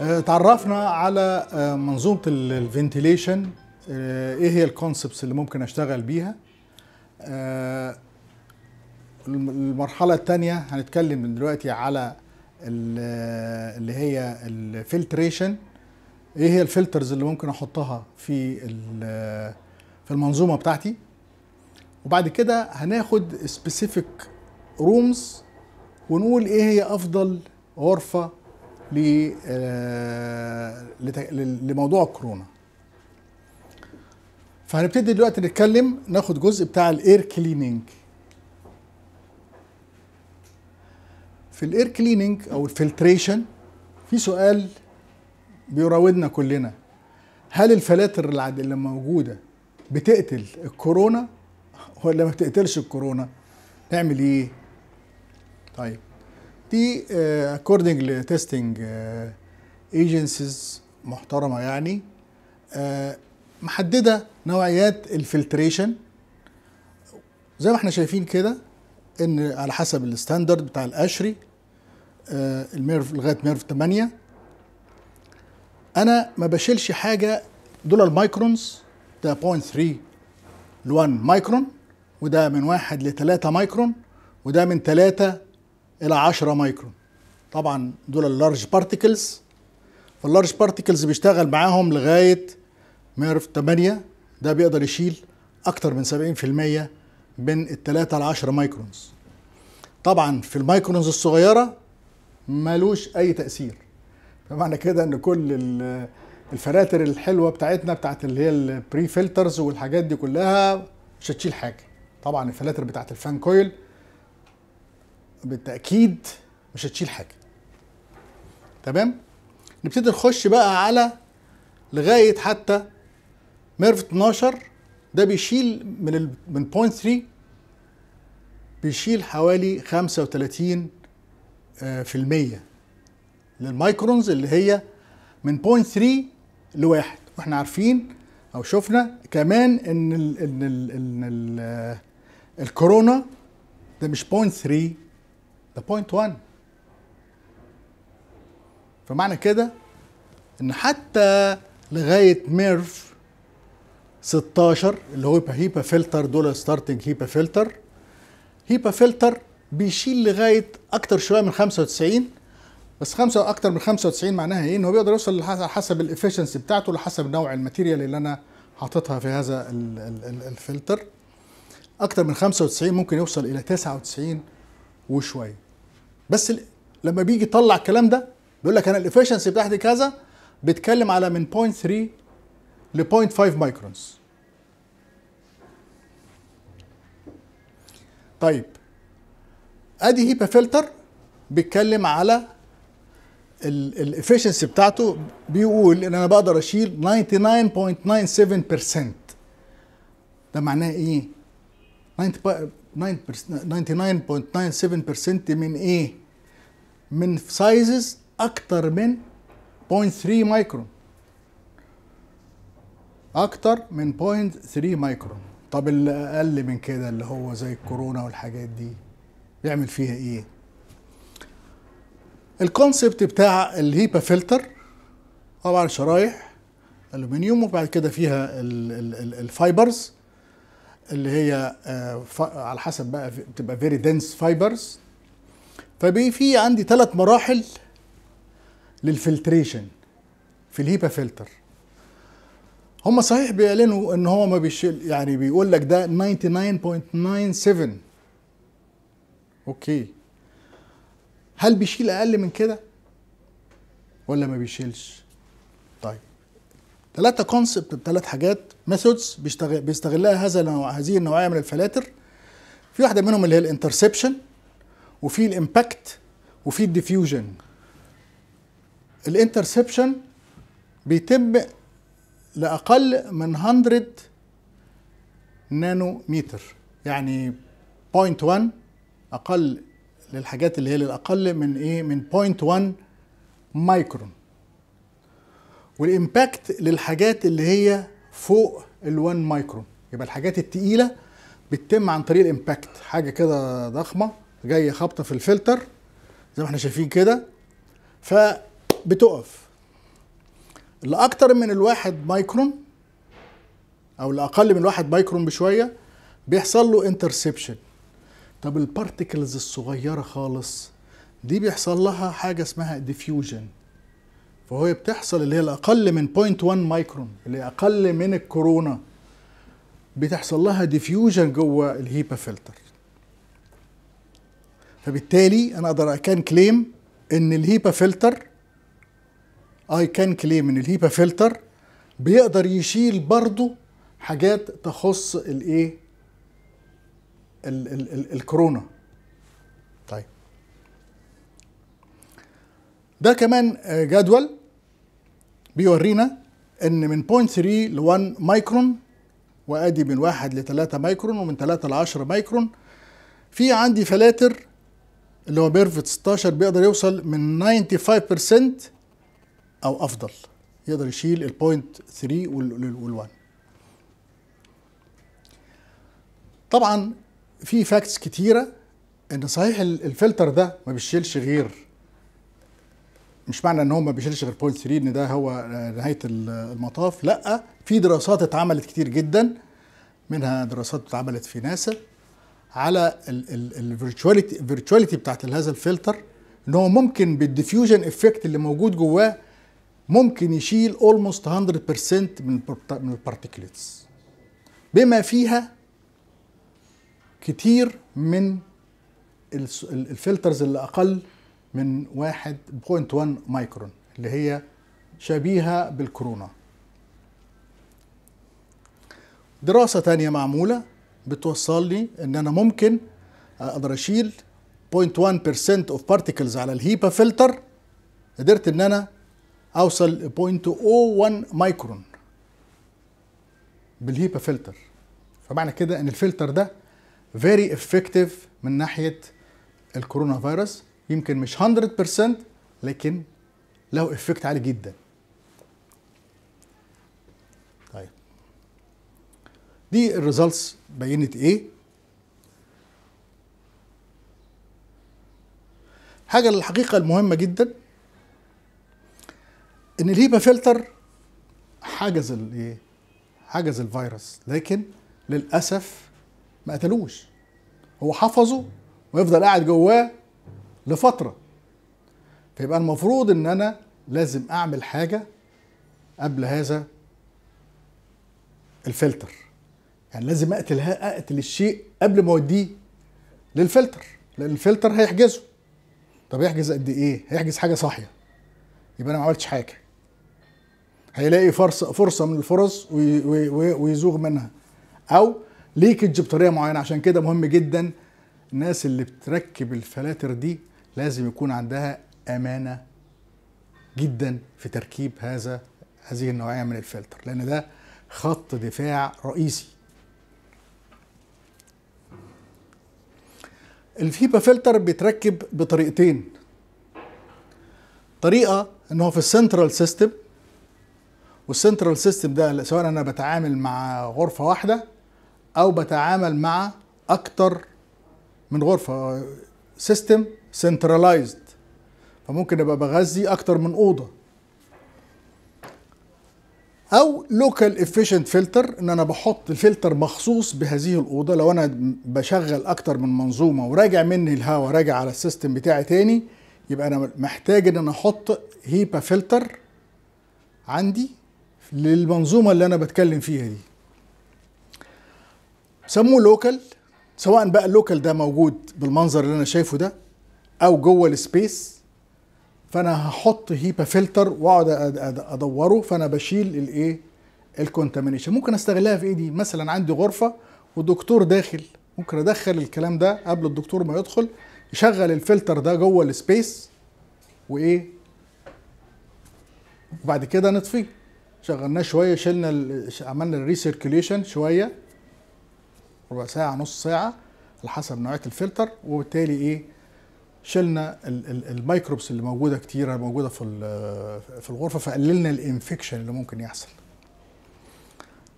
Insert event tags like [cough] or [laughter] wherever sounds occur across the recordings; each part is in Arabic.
آه، تعرفنا على آه، منظومه الفنتيليشن آه، ايه هي الكونسبتس اللي ممكن اشتغل بيها المرحله الثانيه هنتكلم من دلوقتي على اللي هي الفلتريشن ايه هي الفلترز اللي ممكن احطها في في المنظومه بتاعتي وبعد كده هناخد سبيسيفيك رومز ونقول ايه هي افضل غرفه آه، لموضوع الكورونا فهنبتدي دلوقتي نتكلم ناخد جزء بتاع الاير كليننج في الاير كليننج او الفلتريشن في سؤال بيراودنا كلنا هل الفلاتر اللي موجوده بتقتل الكورونا ولا ما بتقتلش الكورونا نعمل ايه طيب دي اكوردنج لتستنج ايجنسيز محترمه يعني آه، محدده نوعيات الفلتريشن زي ما احنا شايفين كده ان على حسب الستاندرد بتاع القشري آه، الميرف لغايه ميرف 8 انا ما بشيلش حاجه دول المايكرونز ده 0.3 ل 1 مايكرون وده من 1 ل 3 مايكرون وده من 3 الى 10 مايكرون طبعا دول اللارج بارتيكلز فاللارج بارتيكلز بيشتغل معاهم لغايه ما يعرف 8 ده بيقدر يشيل اكتر من 70% من ال 3 ل 10 مايكرونز طبعا في المايكرونز الصغيره ملوش اي تاثير فمعنى كده ان كل الفلاتر الحلوه بتاعتنا بتاعت اللي هي البري فلترز والحاجات دي كلها مش هتشيل حاجه طبعا الفلاتر بتاعت الفان كويل بالتاكيد مش هتشيل حاجه تمام نبتدي نخش بقى على لغايه حتى ميرف 12 ده بيشيل من الـ من بوينت 3 بيشيل حوالي 35 آه، في المية للمايكرونز اللي هي من بوينت 3 لواحد واحنا عارفين او شفنا كمان ان الـ ان الـ ان الـ آه، الكورونا ده مش بوينت 3 ده بوينت 1 فمعنى كده ان حتى لغايه ميرف 16 اللي هو هيبا فلتر دول ستارتنج هيبا فلتر هيبا فلتر بيشيل لغايه اكتر شويه من 95 بس خمسة اكتر من 95 معناها ايه ان هو بيقدر يوصل حسب الافشنسي بتاعته لحسب نوع الماتيريال اللي انا حاططها في هذا الفلتر اكتر من 95 ممكن يوصل الى 99 وشويه بس لما بيجي يطلع الكلام ده بيقول لك انا الافشنسي بتاعتي كذا بيتكلم على من 0.3 ل 0.5 مايكرونز طيب ادي هيبا فلتر بيتكلم على الافشنسي بتاعته بيقول ان انا بقدر اشيل 99.97% ده معناه ايه؟ 90 99.97% من ايه؟ من سايزز اكتر من 0.3 مايكرون اكتر من 0.3 مايكرون طب اللي اقل من كده اللي هو زي الكورونا والحاجات دي بيعمل فيها ايه الكونسبت بتاع الهيبا فلتر طبعا شرايح الومنيوم وبعد كده فيها الفايبرز اللي هي آه، على حسب بقى بتبقى فيري دنس فايبرز فبي في عندي ثلاث مراحل للفلتريشن في الهيبا فلتر هم صحيح بيعلنوا ان هو ما بيشيل يعني بيقول لك ده 99.97 اوكي هل بيشيل اقل من كده ولا ما بيشيلش ثلاثه كونسبت بثلاث حاجات ميثودز بيستغلها هذا هذه النوعيه من الفلاتر في واحده منهم اللي هي الانترسبشن وفي الامباكت وفي الديفيوجن الانترسبشن بيتم لاقل من 100 نانو متر يعني 0.1 اقل للحاجات اللي هي للاقل من ايه من 0.1 مايكرون والامباكت للحاجات اللي هي فوق ال1 مايكرون يبقى الحاجات التقيله بتتم عن طريق الامباكت حاجه كده ضخمه جايه خابطه في الفلتر زي ما احنا شايفين كده فبتقف الاكتر من الواحد مايكرون او الاقل من الواحد مايكرون بشويه بيحصل له انترسبشن طب البارتكلز الصغيره خالص دي بيحصل لها حاجه اسمها ديفيوجن فهي بتحصل اللي هي الاقل من 0.1 مايكرون اللي اقل من الكورونا بتحصل لها ديفيوجن جوه الهيبا فلتر فبالتالي انا اقدر كان كليم ان الهيبا فلتر اي كان كليم ان الهيبا فلتر بيقدر يشيل برضه حاجات تخص الايه الكورونا طيب ده كمان آه، جدول بيورينا ان من 0.3 ل 1 مايكرون وادي من 1 ل 3 مايكرون ومن 3 ل 10 مايكرون في عندي فلاتر اللي هو بيرفت 16 بيقدر يوصل من 95% او افضل يقدر يشيل ال 0.3 وال 1 طبعا في فاكتس كتيره ان صحيح الفلتر ده ما بيشيلش غير مش معنى ان هو ما بيشيلش غير بوينت 3 ان ده هو آه، نهايه المطاف لا في دراسات اتعملت كتير جدا منها دراسات اتعملت في ناسا على الفيرتشواليتي الفيرتشواليتي بتاعت هذا الفلتر ان هو ممكن بالديفيوجن افكت اللي موجود جواه ممكن يشيل اولموست 100% من من البارتيكلتس بما فيها كتير من الفلترز اللي اقل من 1.1 مايكرون اللي هي شبيهة بالكورونا دراسة تانية معمولة بتوصل لي ان انا ممكن آه، اقدر اشيل 0.1% of particles على الهيبا فلتر قدرت ان انا اوصل 0.01 مايكرون بالهيبا فلتر فمعنى كده ان الفلتر ده very effective من ناحية الكورونا فيروس يمكن مش 100% لكن له افكت عالي جدا طيب دي الريزلتس بينت ايه حاجه الحقيقه المهمه جدا ان الهيبا فلتر حجز الايه حجز الفيروس لكن للاسف ما قتلوش هو حفظه ويفضل قاعد جواه لفتره فيبقى المفروض ان انا لازم اعمل حاجه قبل هذا الفلتر يعني لازم اقتل اقتل الشيء قبل ما اوديه للفلتر لان الفلتر هيحجزه طب يحجز قد ايه هيحجز حاجه صاحيه يبقى انا ما عملتش حاجه هيلاقي فرصه فرصه من الفرص ويزوغ منها او ليكج بطريقه معينه عشان كده مهم جدا الناس اللي بتركب الفلاتر دي لازم يكون عندها امانه جدا في تركيب هذا هذه النوعيه من الفلتر لان ده خط دفاع رئيسي الفيبا فلتر بيتركب بطريقتين طريقه ان هو في السنترال سيستم والسنترال سيستم ده سواء انا بتعامل مع غرفه واحده او بتعامل مع اكتر من غرفه سيستم سنترلايزد فممكن ابقى بغذي اكتر من اوضه او لوكال افيشنت فلتر ان انا بحط فلتر مخصوص بهذه الاوضه لو انا بشغل اكتر من منظومه وراجع مني الهواء راجع على السيستم بتاعي تاني يبقى انا محتاج ان انا احط هيبا فلتر عندي للمنظومه اللي انا بتكلم فيها دي سموه لوكال سواء بقى اللوكال ده موجود بالمنظر اللي انا شايفه ده او جوه السبيس فانا هحط هيبا فلتر واقعد ادوره فانا بشيل الايه الكونتامينيشن ممكن استغلها في ايدي دي مثلا عندي غرفه ودكتور داخل ممكن ادخل الكلام ده قبل الدكتور ما يدخل يشغل الفلتر ده جوه السبيس وايه وبعد كده نطفيه شغلناه شويه شلنا عملنا الريسيركيليشن شويه ربع ساعه نص ساعه على حسب نوعيه الفلتر وبالتالي ايه شلنا الميكروبس اللي موجوده كتيره موجوده في في الغرفه فقللنا الانفكشن اللي ممكن يحصل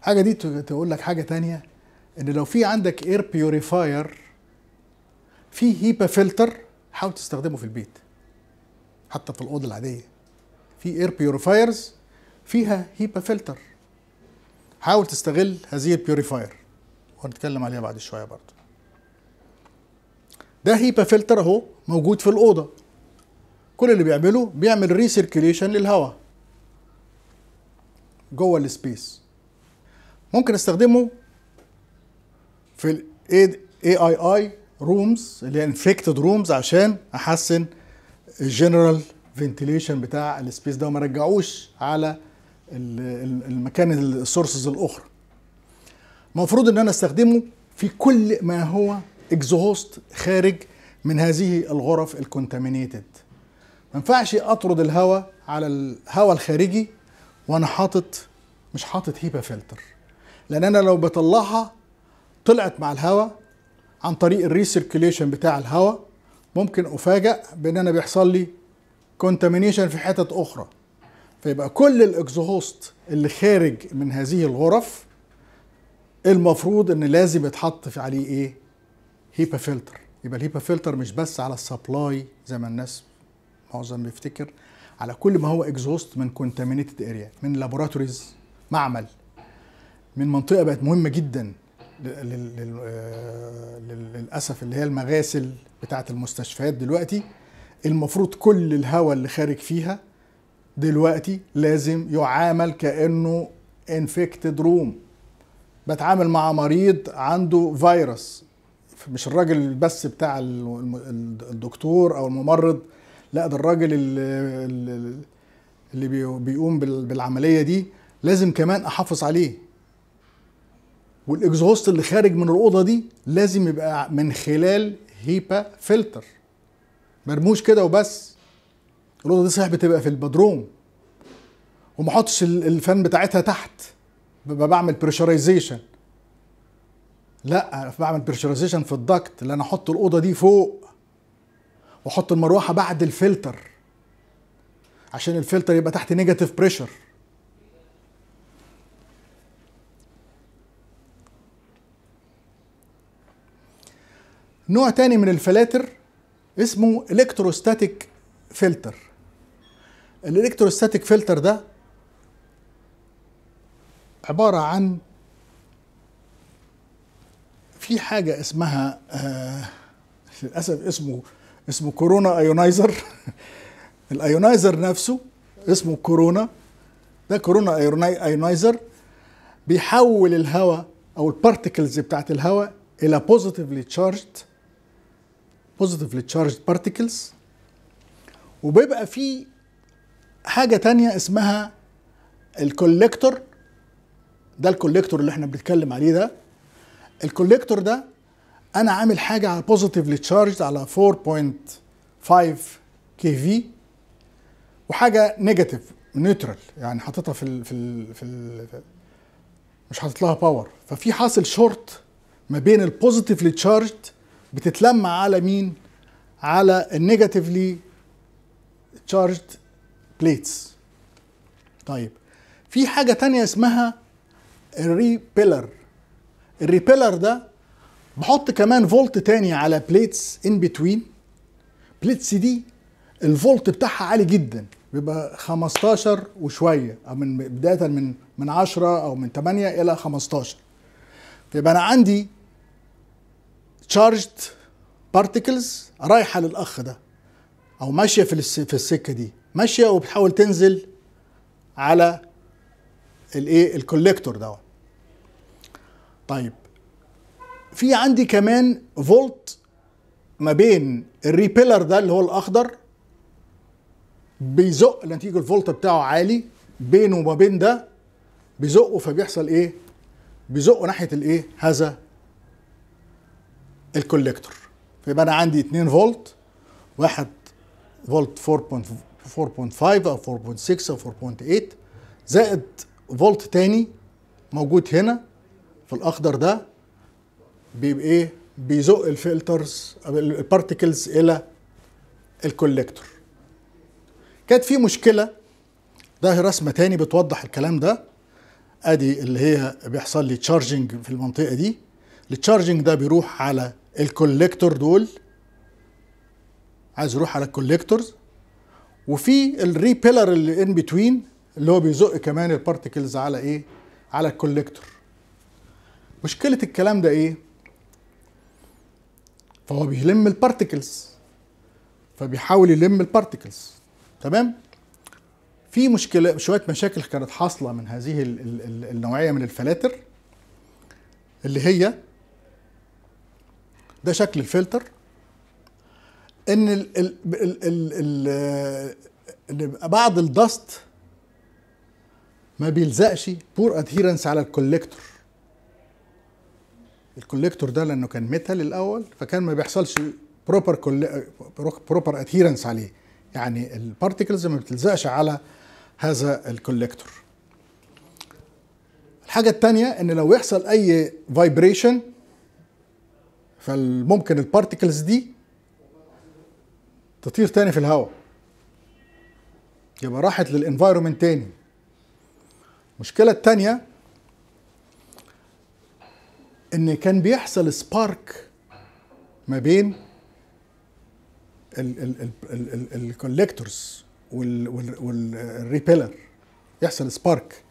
حاجه دي تقول لك حاجه تانية ان لو في عندك اير بيوريفاير في هيبا فلتر حاول تستخدمه في البيت حتى في الاوضه العاديه في اير بيوريفايرز فيها هيبا فلتر حاول تستغل هذه البيوريفاير وهنتكلم عليها بعد شويه برضه ده هيبا فلتر اهو موجود في الاوضه كل اللي بيعمله بيعمل ريسيركيليشن للهواء جوه السبيس ممكن استخدمه في ال اي رومز اللي هي انفكتد رومز عشان احسن الجنرال فنتيليشن بتاع السبيس ده وما رجعوش على المكان السورسز الاخرى المفروض ان انا استخدمه في كل ما هو اكزوست خارج من هذه الغرف الكونتامينيتد ما ينفعش اطرد الهواء على الهواء الخارجي وانا حاطط مش حاطط هيبا فلتر لان انا لو بطلعها طلعت مع الهواء عن طريق الريسيركيليشن بتاع الهواء ممكن افاجئ بان انا بيحصل لي كونتامينيشن في حتت اخرى فيبقى كل الاكزوست اللي خارج من هذه الغرف المفروض ان لازم يتحط عليه ايه هيبا فلتر يبقى الهيبا فلتر مش بس على السبلاي زي ما الناس معظم بيفتكر على كل ما هو اكزوست من كونتامينيتد اريا من لابوراتوريز معمل من منطقه بقت مهمه جدا آه، للاسف اللي هي المغاسل بتاعه المستشفيات دلوقتي المفروض كل الهواء اللي خارج فيها دلوقتي لازم يعامل كانه انفكتد روم بتعامل مع مريض عنده فيروس مش الراجل بس بتاع الدكتور او الممرض لا ده الراجل اللي, بيقوم بالعمليه دي لازم كمان احافظ عليه والاكزوست اللي خارج من الاوضه دي لازم يبقى من خلال هيبا فلتر مرموش كده وبس الاوضه دي صحيح بتبقى في البدروم وما احطش الفان بتاعتها تحت ببقى بعمل بريشرايزيشن لا انا بعمل بريشرايزيشن في الضغط اللي انا احط الاوضه دي فوق واحط المروحه بعد الفلتر عشان الفلتر يبقى تحت نيجاتيف بريشر نوع تاني من الفلاتر اسمه الكتروستاتيك فلتر الالكتروستاتيك فلتر ده عبارة عن في حاجه اسمها آه، للاسف اسمه اسمه كورونا ايونايزر [laughs] الايونايزر نفسه اسمه كورونا ده كورونا ايونايزر بيحول الهواء او البارتيكلز بتاعت الهواء الى بوزيتيفلي تشارجد بوزيتيفلي تشارجد بارتيكلز وبيبقى في حاجه تانية اسمها الكوليكتور ده الكوليكتور اللي احنا بنتكلم عليه ده الكوليكتور ده انا عامل حاجه على بوزيتيفلي تشارجد على 4.5 كي في وحاجه نيجاتيف نيوترال يعني حاططها في ال في ال في ال مش حاطط لها باور ففي حاصل شورت ما بين البوزيتيفلي تشارجد بتتلمع على مين على النيجاتيفلي تشارجد بليتس طيب في حاجه تانية اسمها بيلر الريبيلر ده بحط كمان فولت تاني على بليتس ان بتوين بليتس دي الفولت بتاعها عالي جدا بيبقى 15 وشويه او من بدايه من من 10 او من 8 الى 15 فيبقى انا عندي تشارجد بارتكلز رايحه للاخ ده او ماشيه في في السكه دي ماشيه وبتحاول تنزل على الايه الكوليكتور دوت طيب في عندي كمان فولت ما بين الريبيلر ده اللي هو الاخضر بيزق نتيجه الفولت بتاعه عالي بينه وما بين ده بيزقه فبيحصل ايه بيزقه ناحيه الايه هذا الكوليكتور فيبقى انا عندي 2 فولت واحد فولت 4.5 او 4.6 او 4.8 زائد فولت تاني موجود هنا فالاخضر ده بيبقى ايه بيزق الفلترز البارتكلز الى الكوليكتور كانت في مشكله ده رسمه تاني بتوضح الكلام ده ادي اللي هي بيحصل لي تشارجنج في المنطقه دي التشارجنج ده بيروح على الكوليكتور دول عايز يروح على الكوليكتورز وفي الريبيلر اللي ان بتوين اللي هو بيزق كمان البارتكلز على ايه على الكوليكتور مشكله الكلام ده ايه فهو بيلم البارتكلز فبيحاول يلم البارتكلز تمام في مشكله شويه مشاكل كانت حاصله من هذه النوعيه من الفلاتر اللي هي ده شكل الفلتر ان ال ال ال ال الـ بعض الدست ما بيلزقش بور ادهيرنس على الكوليكتور الكوليكتور ده لانه كان ميتال الاول فكان ما بيحصلش بروبر بروبر اديرنس عليه يعني البارتكلز ما بتلزقش على هذا الكوليكتور الحاجه الثانيه ان لو يحصل اي فايبريشن فممكن البارتكلز دي تطير تاني في الهواء يبقى راحت للانفايرومنت تاني المشكله الثانية ان كان بيحصل سبارك ما بين الكوليكتورز والريبيلر يحصل سبارك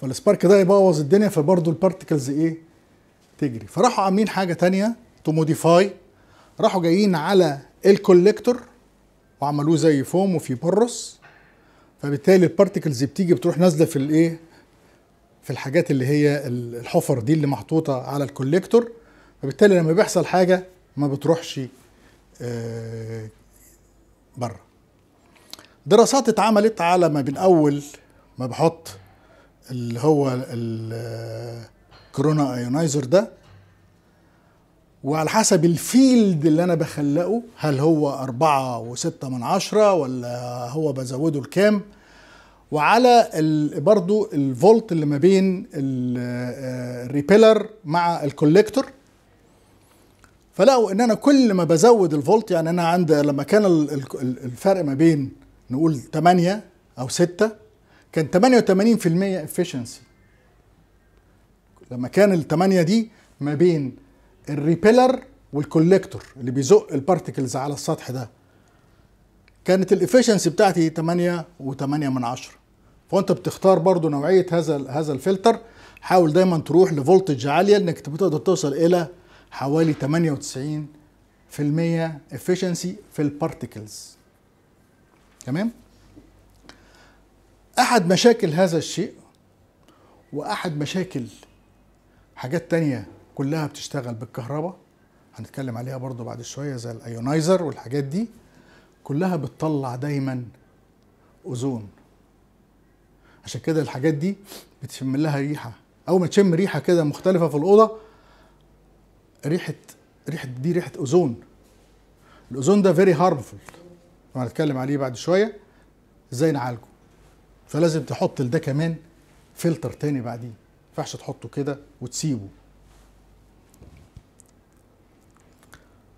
فالسبارك ده يبوظ الدنيا فبرضه البارتكلز ايه تجري فراحوا عاملين حاجه تانية تو موديفاي راحوا جايين على الكوليكتور وعملوه زي فوم وفي بروس فبالتالي البارتكلز بتيجي بتروح نازله في الايه في الحاجات اللي هي الحفر دي اللي محطوطه على الكوليكتور فبالتالي لما بيحصل حاجه ما بتروحش آه، بره دراسات اتعملت على ما بين اول ما بحط اللي هو الكورونا آه، ايونايزر ده وعلى حسب الفيلد اللي انا بخلقه هل هو أربعة وستة من عشرة ولا هو بزوده الكام وعلى برضو الفولت اللي ما بين الريبيلر آه، مع الكوليكتور فلقوا ان انا كل ما بزود الفولت يعني انا عند لما كان الفرق ما بين نقول 8 او 6 كان 88% افشنسي لما كان ال 8 دي ما بين الريبيلر والكوليكتور اللي بيزق البارتكلز على السطح ده كانت الافشنسي بتاعتي 8 و8 من عشرة فانت بتختار برضو نوعيه هذا هذا الفلتر حاول دايما تروح لفولتج عاليه انك تقدر توصل الى حوالي 98% افشنسي في البارتكلز تمام احد مشاكل هذا الشيء واحد مشاكل حاجات تانية كلها بتشتغل بالكهرباء هنتكلم عليها برضو بعد شوية زي الايونايزر والحاجات دي كلها بتطلع دايما أوزون عشان كده الحاجات دي بتشم لها ريحة أول ما تشم ريحة كده مختلفة في الأوضة ريحة ريحة دي ريحة أوزون الأوزون ده فيري هارمفول وهنتكلم عليه بعد شوية ازاي نعالجه فلازم تحط لده كمان فلتر تاني بعديه ما ينفعش تحطه كده وتسيبه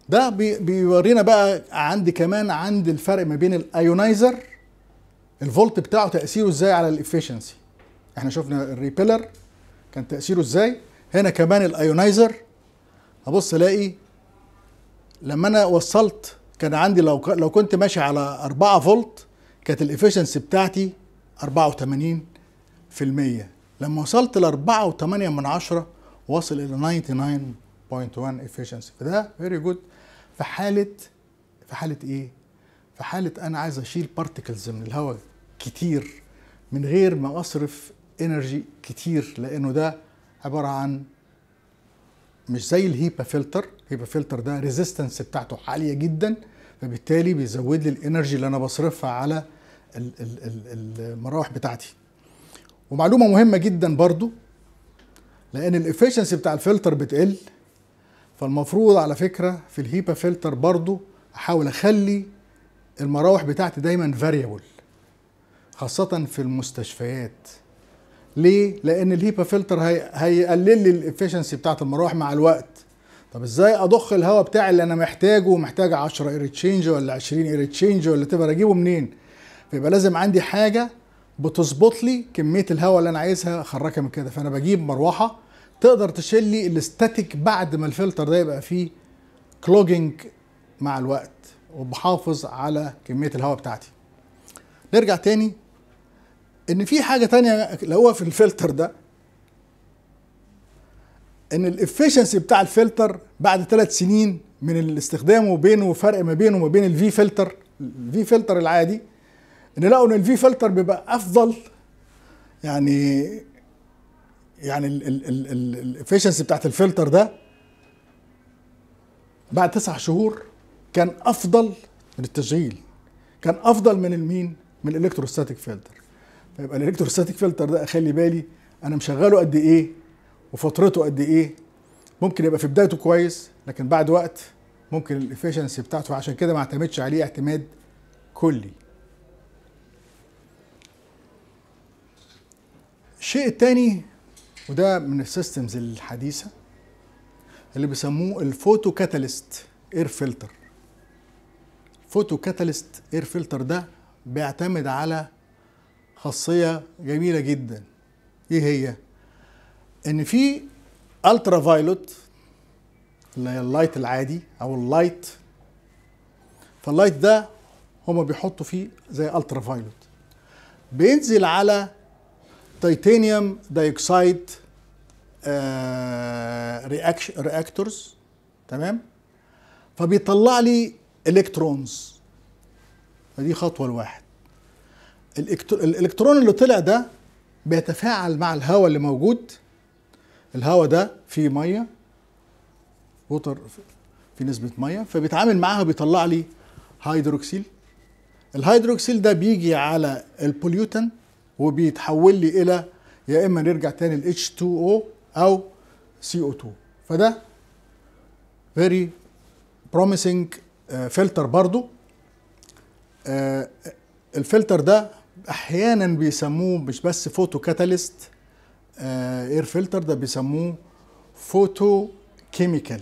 ده بيورينا بقى عندي كمان عند الفرق ما بين الايونايزر الفولت بتاعه تاثيره ازاي على الافشنسي احنا شفنا الريبيلر كان تاثيره ازاي هنا كمان الايونايزر هبص الاقي لما انا وصلت كان عندي لو لو كنت ماشي على 4 فولت كانت الافشنسي بتاعتي 84% لما وصلت ل 4.8 من 10 واصل الى 99.1 efficiency فده فيري جود في حاله في حاله ايه في حاله انا عايز اشيل بارتكلز من الهواء كتير من غير ما اصرف انرجي كتير لانه ده عباره عن مش زي الهيبا فلتر الهيبا فلتر ده ريزيستنس بتاعته عاليه جدا فبالتالي بيزود لي الانرجي اللي انا بصرفها على المراوح بتاعتي ومعلومه مهمه جدا برضو لان الافشنسي بتاع الفلتر بتقل فالمفروض على فكره في الهيبا فلتر برضو احاول اخلي المراوح بتاعتي دايما فاريبل خاصه في المستشفيات ليه لان الهيبا فلتر هي... هيقلل لي الافشنسي بتاعت المراوح مع الوقت طب ازاي اضخ الهواء بتاعي اللي انا محتاجه ومحتاج 10 اير تشينج ولا 20 اير تشينج ولا تبقى اجيبه منين فيبقى لازم عندي حاجه بتظبط لي كميه الهواء اللي انا عايزها اخرجها من كده فانا بجيب مروحه تقدر تشيل لي الاستاتيك بعد ما الفلتر ده يبقى فيه كلوجينج مع الوقت وبحافظ على كميه الهواء بتاعتي نرجع تاني ان في حاجه تانية لو هو في الفلتر ده ان الافشنسي بتاع الفلتر بعد ثلاث سنين من الاستخدام وبينه وفرق ما بينه وما بين الفي فلتر الفي فلتر العادي ان لقوا ان الفي فلتر بيبقى افضل يعني يعني الافشنسي بتاعت الفلتر ده بعد تسع شهور كان افضل من التشغيل كان افضل من المين من الالكتروستاتيك فلتر فيبقى الالكتروستاتيك فلتر ده اخلي بالي انا مشغله قد ايه وفترته قد ايه ممكن يبقى في بدايته كويس لكن بعد وقت ممكن الافشنسي بتاعته عشان كده ما اعتمدش عليه اعتماد كلي الشيء التاني وده من السيستمز الحديثه اللي بيسموه الفوتو كاتاليست اير فلتر الفوتو كاتاليست اير فلتر ده بيعتمد على خاصيه جميله جدا ايه هي ان في الترا فايلوت اللي هي اللايت العادي او اللايت فاللايت ده هما بيحطوا فيه زي الترا فايلوت بينزل على titanium dioxide رياكتورز آه، تمام فبيطلع لي الكترونز فدي خطوه الواحد الالكترون اللي طلع ده بيتفاعل مع الهواء اللي موجود الهواء ده فيه ميه ووتر في نسبه ميه فبيتعامل معاها بيطلع لي هيدروكسيل الهيدروكسيل ده بيجي على البوليوتنت وبيتحول لي الى يا اما نرجع تاني ل H2O او CO2 فده very promising فلتر آه، برضو آه، الفلتر ده احيانا بيسموه مش بس فوتو كاتاليست اير فلتر ده بيسموه فوتو كيميكال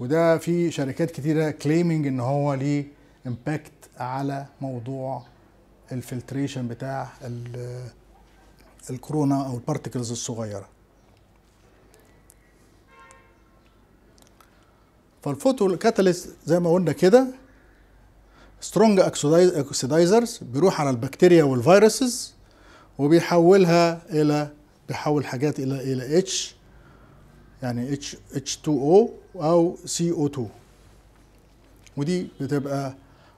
وده في شركات كتيره كليمنج ان هو ليه امباكت على موضوع الفلتريشن بتاع الكورونا او البارتكلز الصغيره فالفوتو كاتاليست زي ما قلنا كده سترونج اكسيدايزرز بيروح على البكتيريا والفيروسز وبيحولها الى بيحول حاجات الى الى اتش يعني اتش اتش 2 او او سي او 2 ودي بتبقى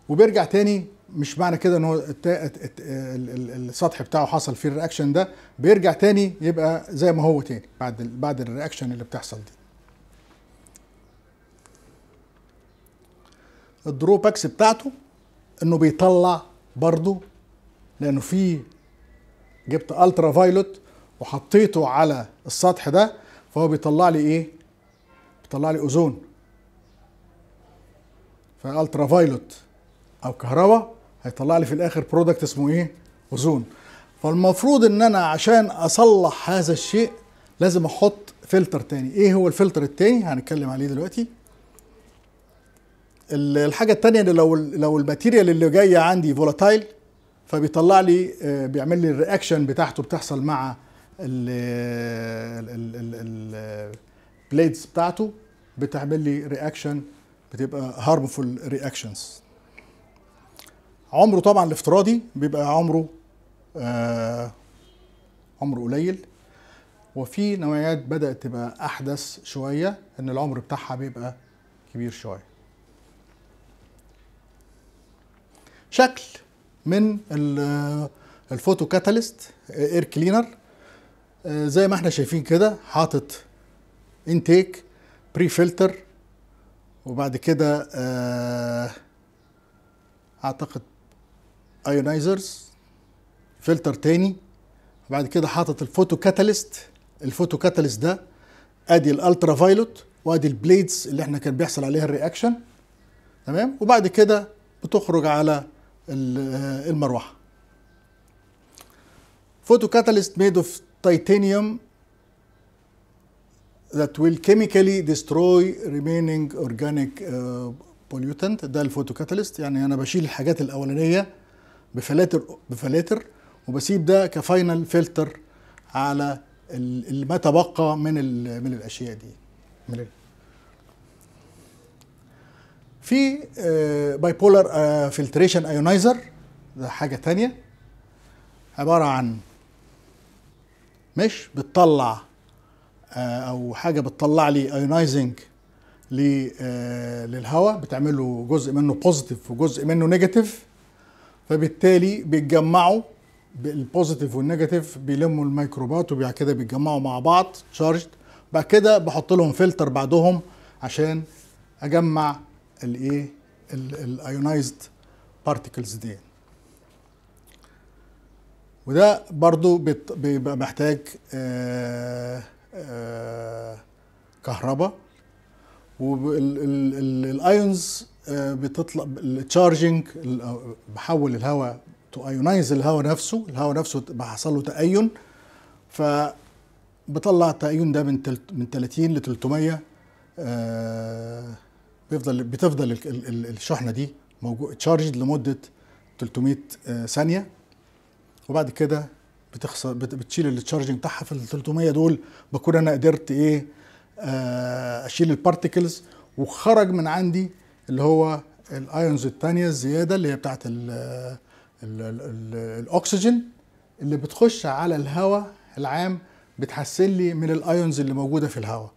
وبيرجع تاني مش معنى كده ان هو السطح بتاعه حصل فيه الرياكشن ده بيرجع تاني يبقى زي ما هو تاني بعد بعد الرياكشن اللي بتحصل دي الدروباكس بتاعته انه بيطلع برضه لانه في جبت الترا فايلوت وحطيته على السطح ده فهو بيطلع لي ايه بيطلع لي اوزون فالترا فايلوت او كهرباء هيطلع لي في الاخر برودكت اسمه ايه اوزون فالمفروض ان انا عشان اصلح هذا الشيء لازم احط فلتر تاني ايه هو الفلتر التاني هنتكلم عليه دلوقتي الحاجه التانيه ان لو لو الماتيريال اللي جايه عندي فولاتايل فبيطلع لي آه، بيعمل لي الرياكشن بتاعته بتحصل مع البليدز بتاعته بتعمل لي رياكشن بتبقى هارمفول رياكشنز عمره طبعا الافتراضي بيبقى عمره آه عمره قليل وفي نوعيات بدأت تبقى أحدث شوية إن العمر بتاعها بيبقى كبير شوية. شكل من آه، الفوتو كاتاليست اير كلينر آه، زي ما احنا شايفين كده حاطط انتيك بري فلتر وبعد كده آه، اعتقد ايونايزرز فلتر تاني بعد كده حاطط الفوتو كاتاليست الفوتو كاتاليست ده ادي الالترا فايلوت وادي البليدز اللي احنا كان بيحصل عليها الرياكشن تمام وبعد كده بتخرج على المروحه فوتو كاتاليست ميد اوف تيتانيوم that will chemically destroy remaining organic uh, pollutant ده كاتاليست يعني انا بشيل الحاجات الاولانيه بفلاتر بفلاتر وبسيب ده كفاينل فلتر على ما تبقى من من الاشياء دي من في باي بولر فلتريشن ايونايزر ده حاجه تانية عباره عن مش بتطلع آه، او حاجه بتطلع لي ايونايزنج آه، للهواء بتعمله جزء منه بوزيتيف وجزء منه نيجاتيف فبالتالي بيتجمعوا البوزيتيف والنيجاتيف بيلموا الميكروبات وبعد كده بيتجمعوا مع بعض تشارجد بعد كده بحط لهم فلتر بعدهم عشان اجمع الايه الايونايزد بارتكلز دي وده برضو بيبقى محتاج آه، آه، كهرباء والايونز آه، بتطلع التشارجنج آه، بحول الهواء تو ايونايز الهواء نفسه الهواء نفسه بحصل له تأين ف بطلع التأين ده من من 30 ل 300 آه، بيفضل بتفضل الشحنه دي موجود تشارجد لمده 300 ثانيه وبعد كده بتخسر بتشيل التشارجنج بتاعها في ال 300 دول بكون انا قدرت ايه اشيل البارتكلز وخرج من عندي اللي هو الايونز الثانيه الزياده اللي هي بتاعه الاكسجين اللي بتخش على الهواء العام بتحسن لي من الايونز اللي موجوده في الهواء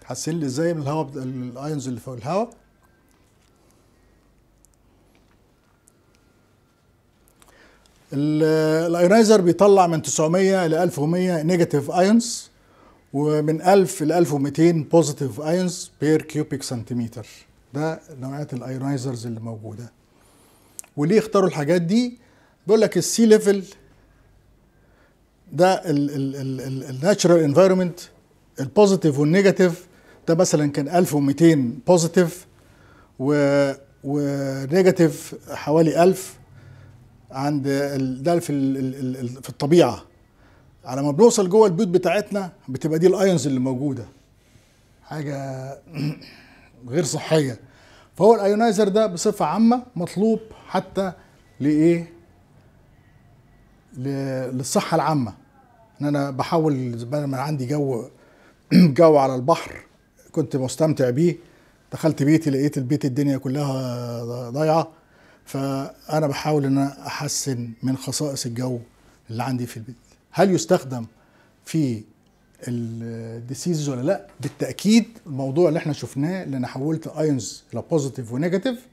تحسن لي ازاي من الهواء الايونز اللي في الهواء الايونايزر بيطلع من 900 ل 1100 نيجاتيف ايونز ومن 1000 ل 1200 بوزيتيف ايونز بير كيوبيك سنتيمتر ده نوعيه الايونايزرز اللي موجوده وليه اختاروا الحاجات دي بيقول لك السي ليفل ده الناتشرال انفايرمنت البوزيتيف والنيجاتيف ده مثلا كان 1200 بوزيتيف و ونيجاتيف حوالي 1000 عند ده في في الطبيعه على ما بنوصل جوه البيوت بتاعتنا بتبقى دي الايونز اللي موجوده حاجه [clears throat] غير صحيه فهو الايونايزر ده بصفه عامه مطلوب حتى لايه للصحه العامه ان انا بحاول بدل ما عندي جو [clears throat] جو على البحر كنت مستمتع بيه دخلت بيتي لقيت البيت الدنيا كلها ضايعه فانا بحاول ان انا احسن من خصائص الجو اللي عندي في البيت هل يستخدم في الديسيز ولا لا بالتاكيد الموضوع اللي احنا شفناه اللي انا حولت ايونز الى بوزيتيف ونيجاتيف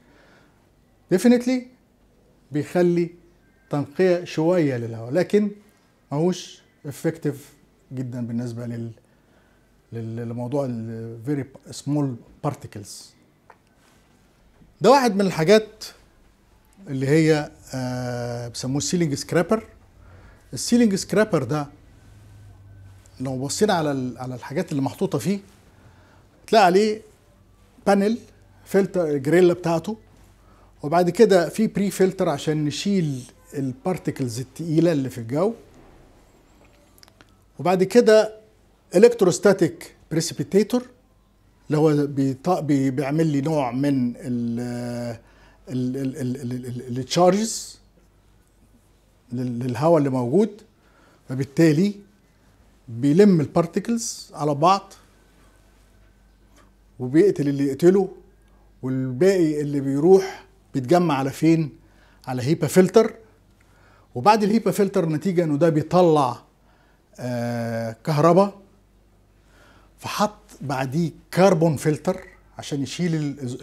ديفينتلي بيخلي تنقيه شويه للهواء لكن ماهوش افكتيف جدا بالنسبه لل لموضوع الفيري سمول بارتيكلز ده واحد من الحاجات اللي هي آه، بيسموه السيلينج سكرابر السيلينج سكرابر ده لو بصينا على على الحاجات اللي محطوطه فيه تلاقي عليه بانل فلتر الجريلا بتاعته وبعد كده في بري فلتر عشان نشيل البارتكلز التقيله اللي في الجو وبعد كده الكتروستاتيك بريسيبيتيتور اللي هو بيعمل لي نوع من التشارجز للهواء اللي موجود فبالتالي بيلم البارتكلز على بعض وبيقتل اللي يقتله والباقي اللي بيروح بيتجمع على فين على هيبا فلتر وبعد الهيبا فلتر نتيجة انه ده بيطلع آه كهرباء فحط بعديه كربون فلتر عشان يشيل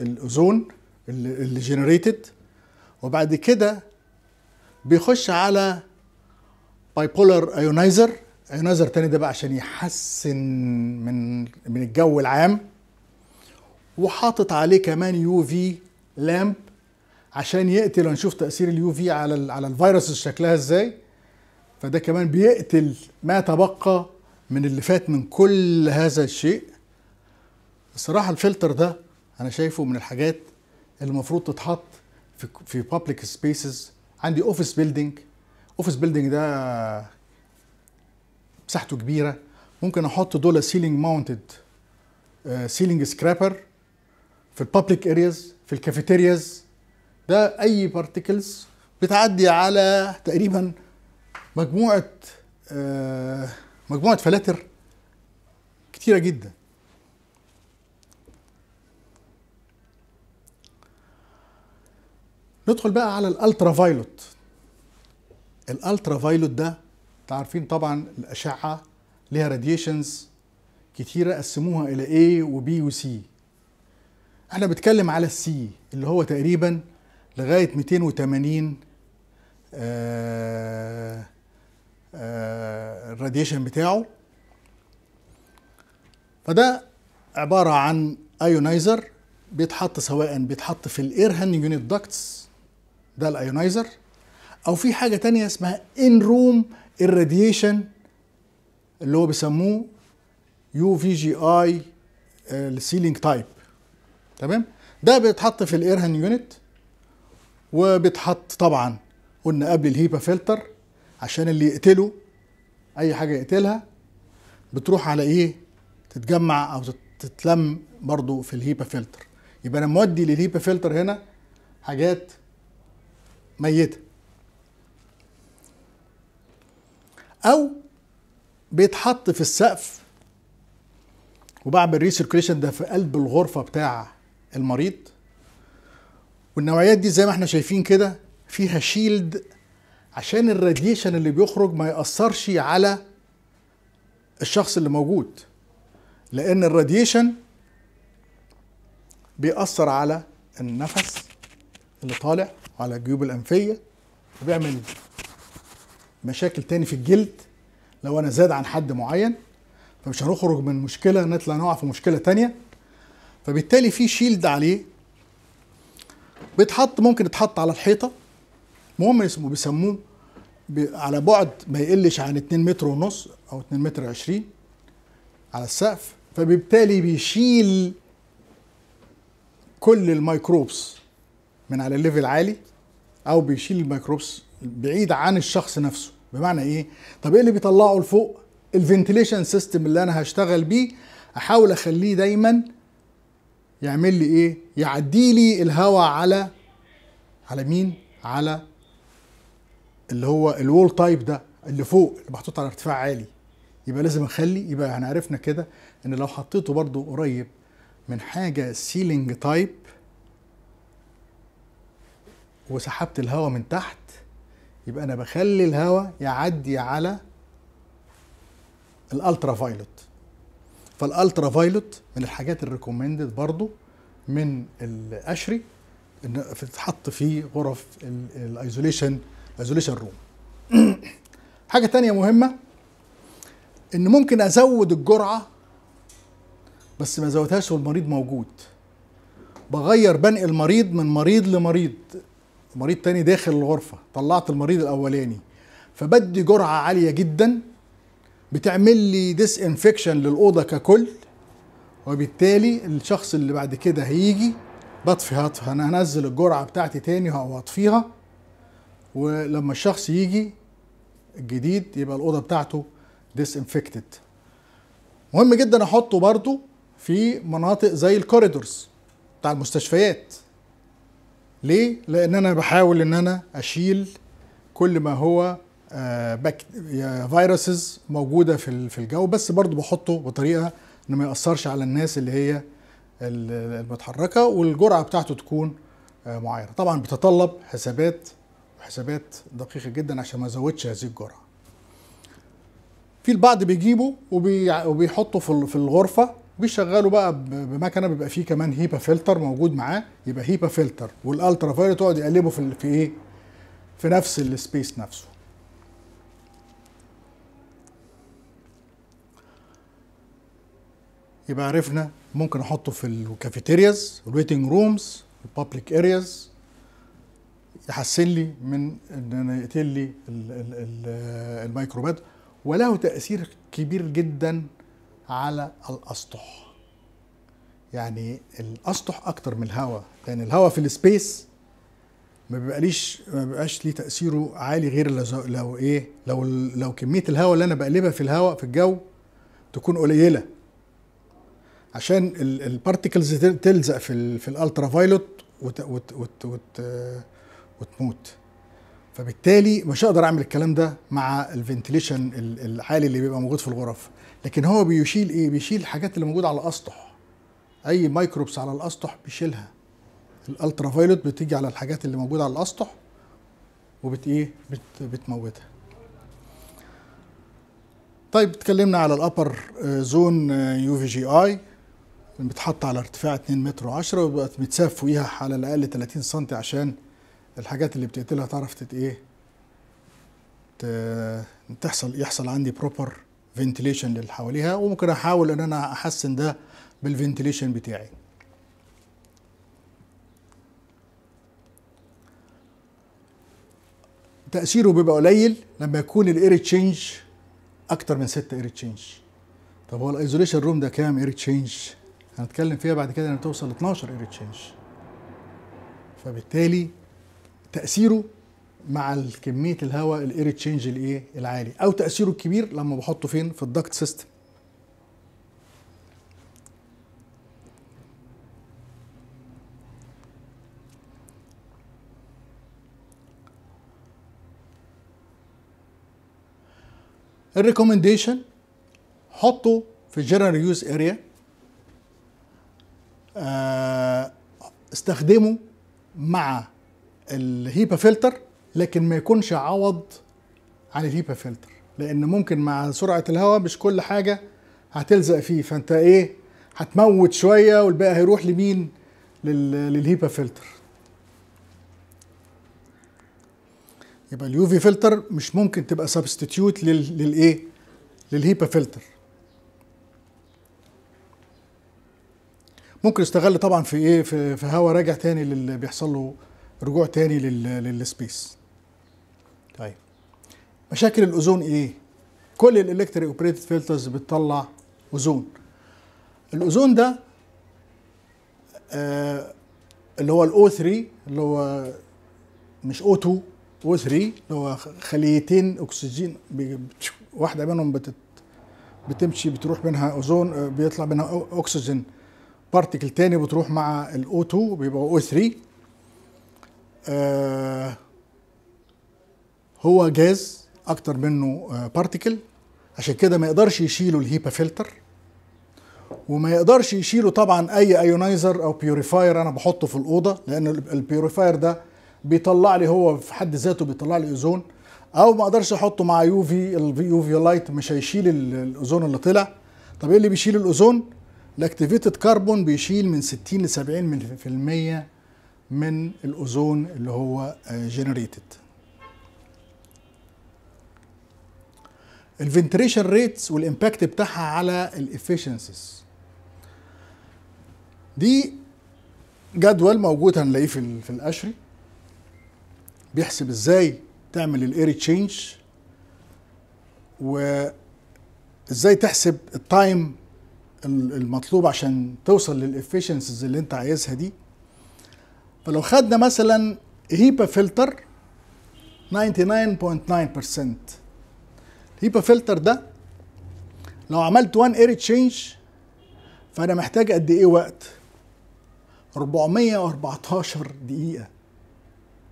الاوزون اللي جنريتد وبعد كده بيخش على بايبولار ايونايزر نظر تاني ده بقى عشان يحسن من من الجو العام وحاطط عليه كمان يو في لامب عشان يقتل ونشوف تاثير اليو في على الـ على الفيروس شكلها ازاي فده كمان بيقتل ما تبقى من اللي فات من كل هذا الشيء الصراحه الفلتر ده انا شايفه من الحاجات اللي المفروض تتحط في في بابليك سبيسز عندي اوفيس بيلدينج اوفيس بيلدينج ده مساحته كبيره ممكن احط دول سيلينج ماونتد سيلينج سكرابر في البابليك ارياز في الكافيتيرياز ده اي بارتكلز بتعدي على تقريبا مجموعه آه، مجموعه فلاتر كتيره جدا ندخل بقى على الالترا فايلوت الالترا فايلوت ده تعرفين طبعا الأشعة لها راديشنز كتيرة قسموها إلى A و B و C احنا بنتكلم على السي اللي هو تقريبا لغاية 280 الراديشن آه، آه، بتاعه فده عبارة عن ايونايزر بيتحط سواء بيتحط في الاير هاندنج يونت داكتس ده الايونايزر او في حاجة تانية اسمها ان روم الراديشن اللي هو بيسموه يو في جي اي السيلينج تايب تمام ده بيتحط في الايرهن يونت وبيتحط طبعا قلنا قبل الهيبا فلتر عشان اللي يقتله اي حاجه يقتلها بتروح على ايه تتجمع او تتلم برضو في الهيبا فلتر يبقى انا مودي للهيبا فلتر هنا حاجات ميته او بيتحط في السقف وبعمل ريسيركليشن ده في قلب الغرفه بتاع المريض والنوعيات دي زي ما احنا شايفين كده فيها شيلد عشان الراديشن اللي بيخرج ما ياثرش على الشخص اللي موجود لان الراديشن بيأثر على النفس اللي طالع وعلى الجيوب الأنفية وبيعمل مشاكل تاني في الجلد لو انا زاد عن حد معين فمش هنخرج من مشكله نطلع نقع في مشكله تانية فبالتالي في شيلد عليه بيتحط ممكن يتحط على الحيطه المهم اسمه بيسموه على بعد ما يقلش عن 2 متر ونص او 2 متر 20 على السقف فبالتالي بيشيل كل الميكروبس من على الليفل عالي او بيشيل الميكروبس بعيد عن الشخص نفسه بمعنى ايه طب ايه اللي بيطلعه لفوق الفنتليشن سيستم اللي انا هشتغل بيه احاول اخليه دايما يعمل لي ايه يعدي لي الهواء على على مين على اللي هو الوول تايب ده اللي فوق اللي محطوط على ارتفاع عالي يبقى لازم اخلي يبقى احنا عرفنا كده ان لو حطيته برضو قريب من حاجه سيلينج تايب وسحبت الهواء من تحت يبقى انا بخلي الهواء يعدي على الالترا فايلوت فالالترا فايلوت من الحاجات الريكومندد برضو من الاشري ان تتحط في غرف الايزوليشن الايزوليشن روم حاجه تانية مهمه ان ممكن ازود الجرعه بس ما زودهاش والمريض موجود بغير بنق المريض من مريض لمريض مريض تاني داخل الغرفه طلعت المريض الاولاني فبدي جرعه عاليه جدا بتعمل لي ديس انفكشن للاوضه ككل وبالتالي الشخص اللي بعد كده هيجي بطفي هطفي انا هنزل الجرعه بتاعتي تاني وهطفيها ولما الشخص يجي الجديد يبقى الاوضه بتاعته ديس انفكتد مهم جدا احطه برضو في مناطق زي الكوريدورز بتاع المستشفيات ليه؟ لأن أنا بحاول إن أنا أشيل كل ما هو فيروسز آه، موجودة في في الجو بس برضو بحطه بطريقة إن ما يأثرش على الناس اللي هي المتحركة والجرعة بتاعته تكون آه، معينة طبعا بتطلب حسابات وحسابات دقيقة جدا عشان ما أزودش هذه الجرعة في البعض بيجيبه وبيحطه في الغرفة وبيشغله بقى بمكنه بيبقى فيه كمان هيبا فلتر موجود معاه يبقى هيبا فلتر والالترا فايلت يقعد يقلبه في في ايه؟ في نفس السبيس نفسه. يبقى عرفنا ممكن احطه في الكافيتيرياز الويتنج رومز البابليك ارياز يحسن لي من ان انا يقتل لي الميكروبات وله تاثير كبير جدا على الاسطح يعني الاسطح اكتر من الهواء لان يعني الهواء في السبيس ما بيبقاليش ما بيبقاش ليه تاثيره عالي غير لو, لو ايه لو لو كميه الهواء اللي انا بقلبها في الهواء في الجو تكون قليله عشان البارتيكلز تلزق في الالترا فايلوت آه، وتموت فبالتالي مش هقدر اعمل الكلام ده مع الفنتليشن العالي اللي بيبقى موجود في الغرف لكن هو بيشيل ايه بيشيل الحاجات اللي موجوده على الاسطح اي مايكروبس على الاسطح بيشيلها الالترا فايلوت بتيجي على الحاجات اللي موجوده على الاسطح وبت ايه بت بتموتها طيب اتكلمنا على الابر آه، زون يو في جي اي بتحط على ارتفاع 2 متر و10 وبقت متساب فوقيها على الاقل 30 سم عشان الحاجات اللي بتقتلها تعرف تت ايه تحصل يحصل عندي بروبر فنتيليشن للي حواليها وممكن احاول ان انا احسن ده بالفنتيليشن بتاعي تأثيره بيبقى قليل لما يكون الاير تشينج اكتر من 6 اير تشينج طب هو الايزوليشن روم ده كام اير تشينج هنتكلم فيها بعد كده ان توصل 12 اير تشينج فبالتالي تاثيره مع كميه الهواء الاير تشينج الايه العالي او تاثيره الكبير لما بحطه فين في الدكت سيستم الريكومنديشن حطه في جنرال يوز اريا استخدمه مع الهيبا فلتر لكن ما يكونش عوض عن الهيبا فلتر لان ممكن مع سرعه الهواء مش كل حاجه هتلزق فيه فانت ايه هتموت شويه والباقي هيروح لمين للهيبا فلتر يبقى اليوفي فلتر مش ممكن تبقى سبستيتيوت للايه للهيبا فلتر ممكن يستغل طبعا في ايه في, في هواء راجع تاني للي بيحصل له رجوع تاني للسبيس طيب مشاكل الاوزون ايه كل الالكتريك اوبريتد فلترز بتطلع اوزون الاوزون ده آه اللي هو الاو 3 اللي هو مش او 2 او 3 اللي هو خليتين اكسجين واحده منهم بتت بتمشي بتروح منها اوزون آه، بيطلع منها اكسجين بارتكل تاني بتروح مع الاو 2 بيبقى او 3 آه، هو جاز اكتر منه بارتيكل آه، عشان كده ما يقدرش يشيله الهيبا فلتر وما يقدرش يشيله طبعا اي ايونايزر او بيوريفاير انا بحطه في الاوضه لان البيوريفاير ده بيطلع لي هو في حد ذاته بيطلع لي اوزون او ما اقدرش احطه مع يو في اليو في لايت مش هيشيل الاوزون اللي طلع طب ايه اللي بيشيل الاوزون الاكتيفيتد كربون بيشيل من 60 ل 70% من الاوزون اللي هو جنريتد الفنتريشن ريتس والامباكت بتاعها على الافشنسيز دي جدول موجود هنلاقيه في في القشري بيحسب ازاي تعمل الاير تشينج وازاي تحسب التايم المطلوب عشان توصل للافشنسيز اللي انت عايزها دي فلو خدنا مثلا هيبا فلتر 99.9% هيبا فلتر ده لو عملت 1 اير تشينج فانا محتاج قد ايه وقت 414 دقيقه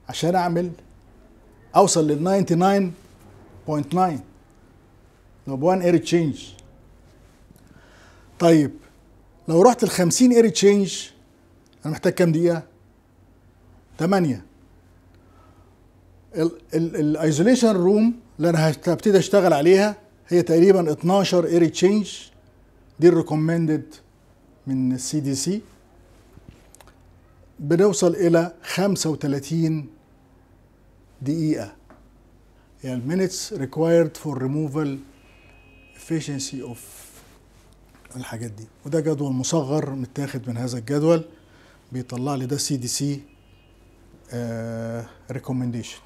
عشان اعمل اوصل لل 99.9 لو ب 1 اير تشينج طيب لو رحت ال 50 اير تشينج انا محتاج كام دقيقه 8 الايزوليشن روم اللي انا هبتدي اشتغل عليها هي تقريبا 12 اير تشينج دي الريكومندد من السي دي سي بنوصل الى 35 دقيقة يعني المينتس ريكوايرد فور ريموفال افشنسي اوف الحاجات دي وده جدول مصغر متاخد من هذا الجدول بيطلع لي ده سي دي سي ريكومنديشن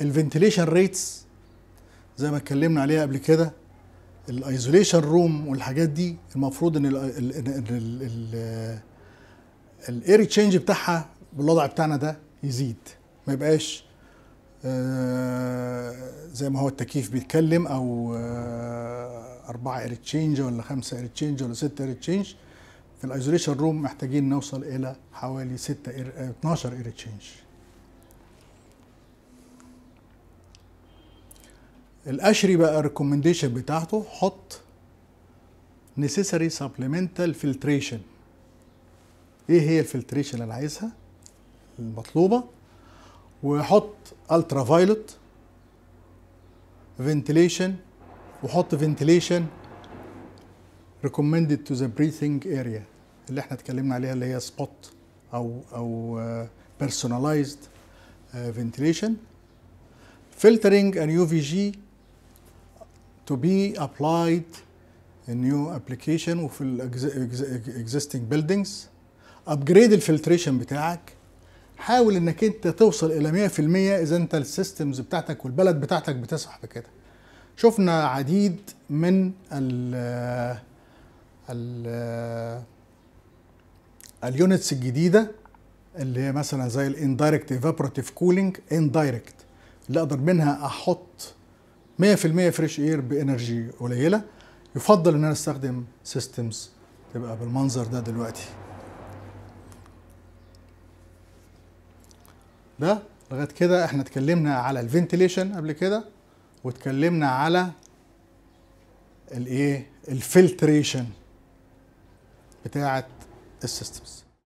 الفنتيليشن ريتس زي ما اتكلمنا عليها قبل كده الايزوليشن روم والحاجات دي المفروض ان الاير تشينج بتاعها بالوضع بتاعنا ده يزيد ما يبقاش زي ما هو التكييف بيتكلم او أربعة اير تشينج ولا خمسة اير تشينج ولا ستة اير تشينج في الايزوليشن روم محتاجين نوصل الى حوالي 6 12 اير تشينج القشري بقى الريكومنديشن بتاعته حط نيسيسري سبلمنتال فلتريشن ايه هي الفلتريشن اللي انا عايزها المطلوبه وحط الترا فايلوت فنتيليشن وحط فنتيليشن recommended to the breathing area اللي احنا اتكلمنا عليها اللي هي spot او او personalized ventilation filtering and UVG to be applied in new application وفي ال existing buildings upgrade الفلتريشن بتاعك حاول انك انت توصل الى 100% اذا انت السيستمز بتاعتك والبلد بتاعتك بتسعى بكده شفنا عديد من ال اليونتس آه، الجديده اللي هي مثلا زي الاندايركت ايفابوريتيف كولينج اندايركت اللي اقدر منها احط 100% فريش اير بانرجي قليله يفضل ان انا استخدم سيستمز تبقى بالمنظر ده دلوقتي ده لغايه كده احنا اتكلمنا على الفنتيليشن قبل كده واتكلمنا على الايه الفلتريشن بتاعه السيستمز